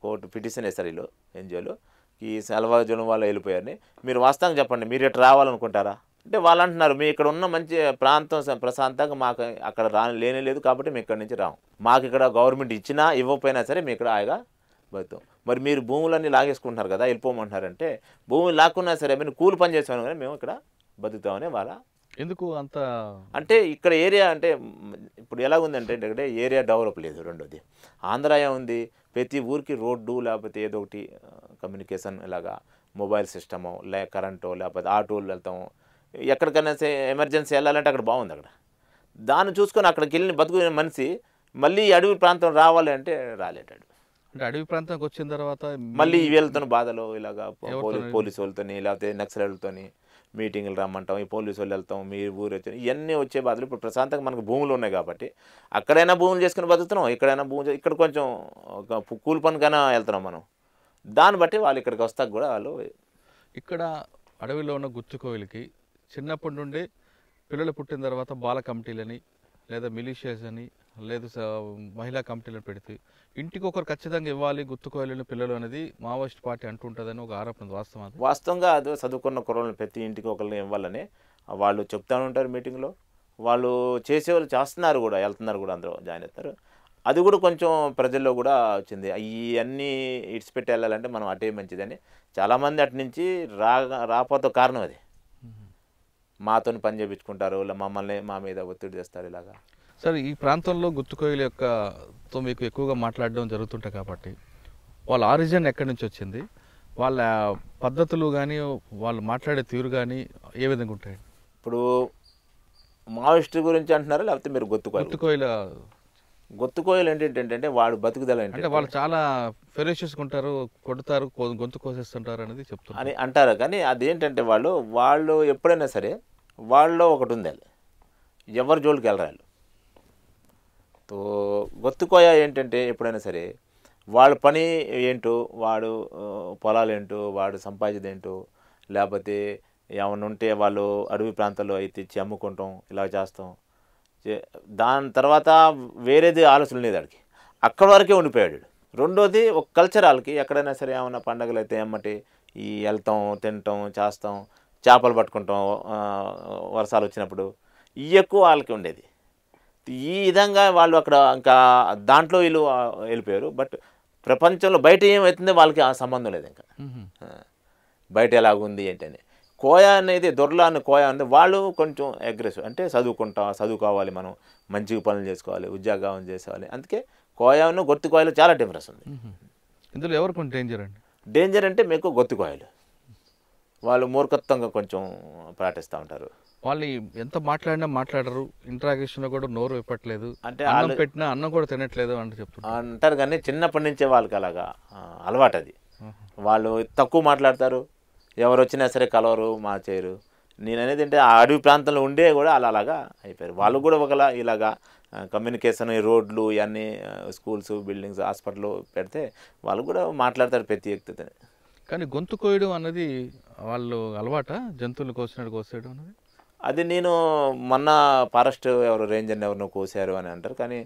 కోర్టు పిటిషన్ వేస్తారు వీళ్ళు ఎన్జిఓలు ఈ సల్వాజూడి వాళ్ళు వెళ్ళిపోయారని మీరు వాస్తవంగా చెప్పండి మీరు ఎటు రావాలనుకుంటారా అంటే వాళ్ళు అంటున్నారు మీ ఇక్కడ ఉన్న మంచి ప్రాంతం ప్రశాంతంగా మాకు అక్కడ రా లేనే లేదు కాబట్టి మేము ఇక్కడ నుంచి రాము మాకు ఇక్కడ గవర్నమెంట్ ఇచ్చినా ఇవ్వకపోయినా సరే మేము ఇక్కడ హాయిగా బతుం మరి మీరు భూములన్నీ లాగేసుకుంటున్నారు కదా వెళ్ళిపోమంటున్నారంటే భూములు లాక్కున్నా సరే మేము కూలి పని చేసాను కానీ మేము ఇక్కడ బతుకుతామని వాళ్ళ ఎందుకు అంత అంటే ఇక్కడ ఏరియా అంటే ఇప్పుడు ఎలాగుంది అంటే ఇక్కడ ఏరియా డెవలప్ లేదు రెండోది ఆంధ్ర ఉంది ప్రతి ఊరికి రోడ్డు లేకపోతే ఏదో ఒకటి కమ్యూనికేషన్ ఇలాగా మొబైల్ సిస్టము లే కరెంటు లేకపోతే ఆటోలు వెళ్తాము ఎక్కడికైనా ఎమర్జెన్సీ వెళ్ళాలంటే అక్కడ బాగుంది అక్కడ దాన్ని చూసుకొని అక్కడికి వెళ్ళిన బతుకునే మనిషి మళ్ళీ అడవి ప్రాంతం రావాలి అంటే రాలేటాడు అంటే అడవి ప్రాంతానికి వచ్చిన తర్వాత మళ్ళీ వీళ్ళతో బాధలు ఇలాగా పోలీసు వాళ్ళతోని లేకపోతే నక్సలతోని మీటింగ్లు రమ్మంటాం ఈ పోలీసు వాళ్ళు వెళ్తాం మీ ఊరు వచ్చి ఇవన్నీ వచ్చే బాధలు ఇప్పుడు ప్రశాంతంగా మనకు భూములు ఉన్నాయి కాబట్టి అక్కడైనా భూములు చేసుకుని బతుకుతున్నాం ఎక్కడైనా భూములు ఇక్కడ కొంచెం కూలి పనికైనా వెళ్తున్నాం మనం దాన్ని బట్టి వాళ్ళు ఇక్కడికి వస్తాక కూడా వాళ్ళు ఇక్కడ అడవిలో ఉన్న గుత్తుకోవిలికి చిన్నప్పటి నుండి పిల్లలు పుట్టిన తర్వాత బాల కమిటీలని లేదా మిలీషియాస్ అని లేదు మహిళా కమిటీలను పెడితే ఇంటికి ఒకరు ఖచ్చితంగా ఇవ్వాలి గుర్తుకోవాలని పిల్లలు అనేది మావోయిస్ట్ పార్టీ అంటుంటుందని ఒక ఆరోపణ వాస్తవం వాస్తవంగా అదే చదువుకున్న కుర్రలను ప్రతి ఇంటికి ఒకరిని ఇవ్వాలని వాళ్ళు చెప్తా ఉంటారు మీటింగ్లో వాళ్ళు చేసేవాళ్ళు చేస్తున్నారు కూడా వెళ్తున్నారు కూడా అందరూ జాయిన్ అవుతారు అది కూడా కొంచెం ప్రజల్లో కూడా వచ్చింది ఇవన్నీ ఇడిచిపెట్టి వెళ్ళాలంటే మనం అటే మంచిదని చాలామంది అటు నుంచి రా రాపోతే కారణం అది మాతో పని చేయించుకుంటారు మమ్మల్ని మా మీద ఒత్తిడి చేస్తారు ఇలాగా సార్ ఈ ప్రాంతంలో గుత్తుకోయల యొక్క తో మీకు ఎక్కువగా మాట్లాడడం జరుగుతుంటాయి కాబట్టి వాళ్ళ ఆరిజిన్ ఎక్కడి నుంచి వచ్చింది వాళ్ళ పద్ధతులు కానీ వాళ్ళు మాట్లాడే తీరు కానీ ఏ విధంగా ఉంటాయి ఇప్పుడు మావోయిస్ట్ గురించి అంటున్నారా లేకపోతే మీరు గుత్తుకో గొత్తుకోయల గుత్తుకోయలు ఏంటంటే వాడు బతుకుదల అంటే వాళ్ళు చాలా ఫెరేషియస్గా కొడతారు గొంతు కోసేస్తుంటారు అనేది చెప్తారు అని అంటారు కానీ అదేంటంటే వాళ్ళు వాళ్ళు ఎప్పుడైనా సరే వాళ్ళలో ఒకటి ఉంది వాళ్ళు ఎవరి జోలికి వెళ్ళరాళ్ళు తో గొత్తుకోయా ఏంటంటే ఎప్పుడైనా సరే వాళ్ళ పని ఏంటో వాడు పొలాలు ఏంటో వాడు సంపాదించేది ఏంటో లేకపోతే ఏమైనా ఉంటే వాళ్ళు అడవి ప్రాంతాల్లో అయితే తెచ్చి అమ్ముకుంటాం ఇలా చేస్తాం దాని తర్వాత వేరేది ఆలోచన లేదు వాడికి అక్కడ వరకే ఉండిపోయాడు రెండోది ఒక కల్చరాలకి ఎక్కడైనా సరే ఏమైనా పండగలు అయితే ఏమంటే ఈ వెళ్తాం తింటాం చేస్తాం చేపలు పట్టుకుంటాం వర్షాలు వచ్చినప్పుడు ఈ ఎక్కువ వాళ్ళకి ఉండేది ఈ విధంగా వాళ్ళు అక్కడ ఇంకా దాంట్లో వీళ్ళు వెళ్ళిపోయారు బట్ ప్రపంచంలో బయట ఏమవుతుందో వాళ్ళకి ఆ సంబంధం లేదు ఇంకా బయట ఎలాగుంది ఏంటని కోయా అనేది దొరలా అని కోయా అనేది వాళ్ళు కొంచెం అగ్రెసివ్ అంటే చదువుకుంటాం చదువుకోవాలి మనం మంచి పనులు చేసుకోవాలి ఉద్యోగం చేసుకోవాలి అందుకే కోయాను గొత్తికోయలు చాలా డిఫరెన్స్ ఉంది ఇందులో ఎవరు కొంచెం డేంజర్ అండి డేంజర్ అంటే మీకు గొత్తికోయలు వాళ్ళు మూర్ఖత్వంగా కొంచెం పాటిస్తూ ఉంటారు వాళ్ళు ఎంత మాట్లాడినా మాట్లాడరు ఇంటరాగేషన్ కూడా నోరు ఇప్పట్లేదు అంటే అన్నం పెట్టినా అన్నం కూడా తినట్లేదు అంటే చెప్తున్నారు అంటారు కానీ చిన్నప్పటి నుంచే వాళ్ళకి అలాగా అలవాటు అది వాళ్ళు తక్కువ మాట్లాడతారు ఎవరు వచ్చినా సరే కలవరు మా చేయరు నేను అనేది అంటే ఆ అడవి ప్రాంతంలో ఉండే కూడా అలా అలాగా అయిపోయారు వాళ్ళు కూడా ఒకలా ఇలాగా కమ్యూనికేషన్ రోడ్లు ఇవన్నీ స్కూల్స్ బిల్డింగ్స్ హాస్పిటల్ పెడితే వాళ్ళు కూడా మాట్లాడతారు ప్రతి వ్యక్తితోనే కానీ గొంతు కోయడం అన్నది వాళ్ళు అలవాట జంతువులు కోసినట్టు కోసేయడం అన్నది అది నేను మొన్న ఫారెస్ట్ ఎవరు రేంజర్ని ఎవరిని కోసారు అని అంటారు కానీ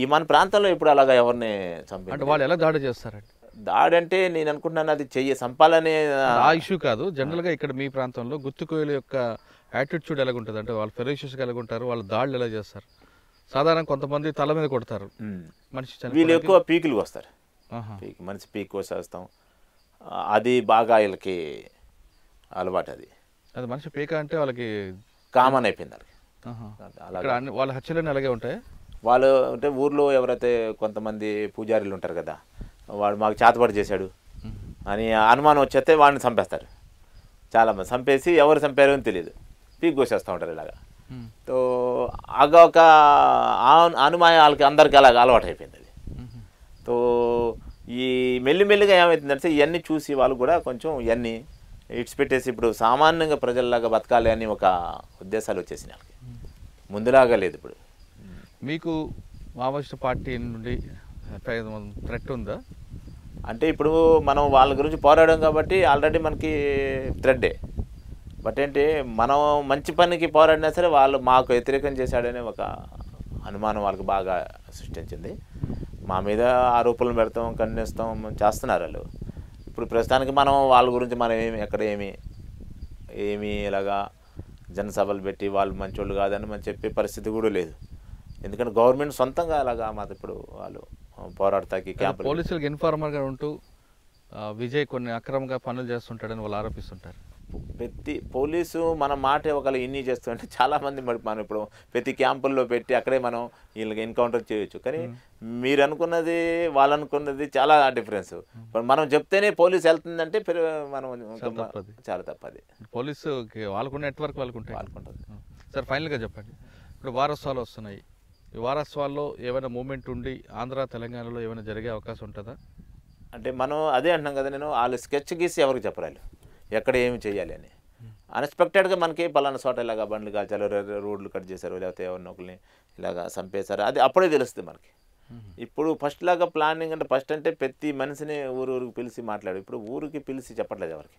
ఈ మన ప్రాంతంలో ఇప్పుడు అలాగ ఎవరిని చంపి అంటే వాళ్ళు ఎలా దాడి చేస్తారండి దాడి అంటే నేను అనుకుంటున్నాను అది చెయ్యి చంపాలనే ఆ ఇష్యూ కాదు జనరల్గా ఇక్కడ మీ ప్రాంతంలో కోయిల యొక్క యాటిట్యూడ్ ఎలా ఉంటుంది అంటే వాళ్ళు ఫెరోషియస్గా ఎలా ఉంటారు వాళ్ళు దాడులు ఎలా చేస్తారు సాధారణ కొంతమంది తల మీద కొడతారు మనిషి వీళ్ళు ఎక్కువ పీకులు వస్తారు మనిషి పీక్ కోసేస్తాం అది బాగా వీళ్ళకి అలవాటు అది అది మనిషి పీక అంటే వాళ్ళకి కామన్ అయిపోయింది వాళ్ళకి వాళ్ళ హత్యలు అలాగే ఉంటాయి వాళ్ళు అంటే ఊర్లో ఎవరైతే కొంతమంది పూజారులు ఉంటారు కదా వాడు మాకు చేతపాటు చేశాడు అని అనుమానం వచ్చేస్తే వాడిని చంపేస్తారు చాలా మంది చంపేసి ఎవరు చంపారో అని తెలియదు పీక్ కోసేస్తూ ఉంటారు ఇలాగా సో అగొక వాళ్ళకి అందరికీ అలాగా అలవాటు అయిపోయింది అది ఈ మెల్లిమెల్లిగా ఏమవుతుందంటే ఇవన్నీ చూసి వాళ్ళు కూడా కొంచెం ఇవన్నీ ఇట్స్ పెట్టేసి ఇప్పుడు సామాన్యంగా ప్రజల్లాగా బతకాలి అని ఒక ఉద్దేశాలు వచ్చేసినాయి వాళ్ళకి ముందులాగా లేదు ఇప్పుడు మీకు మావోయిస్ట్ పార్టీ నుండి థ్రెట్ ఉందా అంటే ఇప్పుడు మనం వాళ్ళ గురించి పోరాడడం కాబట్టి ఆల్రెడీ మనకి థ్రెడ్డే బట్ ఏంటి మనం మంచి పనికి పోరాడినా సరే వాళ్ళు మాకు వ్యతిరేకం చేశాడనే ఒక అనుమానం వాళ్ళకి బాగా సృష్టించింది మా మీద ఆరోపణలు పెడతాం ఖండిస్తాం చేస్తున్నారు వాళ్ళు ఇప్పుడు ప్రస్తుతానికి మనం వాళ్ళ గురించి మనం ఏమి ఎక్కడ ఏమి ఏమి ఇలాగా జనసభలు పెట్టి వాళ్ళు వాళ్ళు కాదని మనం చెప్పే పరిస్థితి కూడా లేదు ఎందుకంటే గవర్నమెంట్ సొంతంగా అలాగా మాకు ఇప్పుడు వాళ్ళు పోరాడతాకి క్యాంప్ పోలీసులకు ఇన్ఫార్మర్గా ఉంటూ విజయ్ కొన్ని అక్రమంగా పనులు చేస్తుంటాడని వాళ్ళు ఆరోపిస్తుంటారు ప్రతి పోలీసు మన మాట ఒకళ్ళు ఇన్ని చేస్తుంటే చాలామంది మనం ఇప్పుడు ప్రతి క్యాంపుల్లో పెట్టి అక్కడే మనం వీళ్ళకి ఎన్కౌంటర్ చేయొచ్చు కానీ మీరు అనుకున్నది వాళ్ళు అనుకున్నది చాలా డిఫరెన్స్ మనం చెప్తేనే పోలీసు వెళ్తుందంటే మనం చాలా తప్పది పోలీసు వాళ్ళకు నెట్వర్క్ వాళ్ళకు వాళ్ళకుంటుంది సార్ ఫైనల్గా చెప్పండి ఇప్పుడు వారసాలు వస్తున్నాయి ఈ వారసత్వాల్లో ఏమైనా మూమెంట్ ఉండి ఆంధ్ర తెలంగాణలో ఏమైనా జరిగే అవకాశం ఉంటుందా అంటే మనం అదే అంటున్నాం కదా నేను వాళ్ళు స్కెచ్ గీసి ఎవరికి చెప్పరాలి ఎక్కడ ఏమి చేయాలి అని అన్ఎక్స్పెక్టెడ్గా మనకి పలానా చోట ఇలాగ బండ్లు కాల్చారు రోడ్లు కట్ చేశారు లేకపోతే ఎవరిని ఒకరిని ఇలాగ చంపేశారు అది అప్పుడే తెలుస్తుంది మనకి ఇప్పుడు ఫస్ట్ లాగా ప్లానింగ్ అంటే ఫస్ట్ అంటే ప్రతి మనిషిని ఊరు ఊరికి పిలిచి మాట్లాడు ఇప్పుడు ఊరికి పిలిచి చెప్పట్లేదు ఎవరికి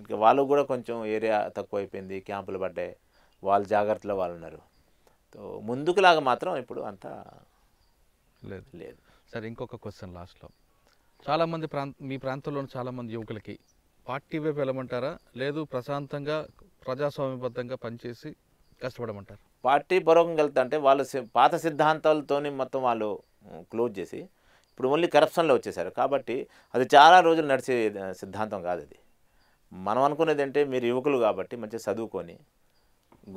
ఇంకా వాళ్ళు కూడా కొంచెం ఏరియా తక్కువ అయిపోయింది క్యాంపులు పడ్డాయి వాళ్ళు జాగ్రత్తలో వాళ్ళు ఉన్నారు ముందుకులాగా మాత్రం ఇప్పుడు అంత లేదు లేదు సరే ఇంకొక క్వశ్చన్ లాస్ట్లో చాలామంది ప్రాంత మీ ప్రాంతంలోని చాలామంది యువకులకి పార్టీ వైపు వెళ్ళమంటారా లేదు ప్రశాంతంగా ప్రజాస్వామ్యబద్ధంగా పనిచేసి కష్టపడమంటారు పార్టీ పూర్వకం వెళ్తా అంటే వాళ్ళు పాత సిద్ధాంతాలతోని మొత్తం వాళ్ళు క్లోజ్ చేసి ఇప్పుడు ఓన్లీ కరప్షన్లో వచ్చేసారు కాబట్టి అది చాలా రోజులు నడిచే సిద్ధాంతం కాదు అది మనం అనుకునేది అంటే మీరు యువకులు కాబట్టి మంచిగా చదువుకొని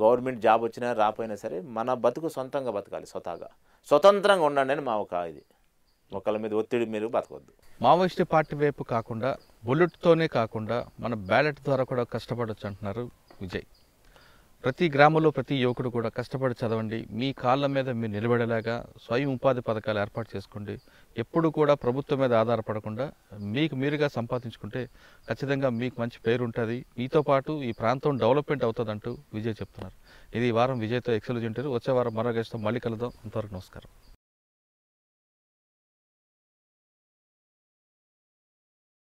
గవర్నమెంట్ జాబ్ వచ్చినా రాపోయినా సరే మన బతుకు సొంతంగా బతకాలి స్వతహాగా స్వతంత్రంగా ఉండండి అని మా ఒక ఇది ఒకళ్ళ మీద ఒత్తిడి మీరు బతకొద్దు మావోయిస్టు పార్టీ వైపు కాకుండా బుల్లెట్తోనే కాకుండా మన బ్యాలెట్ ద్వారా కూడా కష్టపడవచ్చు అంటున్నారు విజయ్ ప్రతి గ్రామంలో ప్రతి యువకుడు కూడా కష్టపడి చదవండి మీ కాళ్ళ మీద మీరు నిలబడేలాగా స్వయం ఉపాధి పథకాలు ఏర్పాటు చేసుకోండి ఎప్పుడు కూడా ప్రభుత్వం మీద ఆధారపడకుండా మీకు మీరుగా సంపాదించుకుంటే ఖచ్చితంగా మీకు మంచి పేరు ఉంటుంది మీతో పాటు ఈ ప్రాంతం డెవలప్మెంట్ అవుతుందంటూ విజయ్ చెప్తున్నారు ఇది వారం విజయ్తో ఎక్సలు ఉంటారు వచ్చే వారం మరో గెస్ట్తో మళ్ళీ కలుద్దాం అంతవరకు నమస్కారం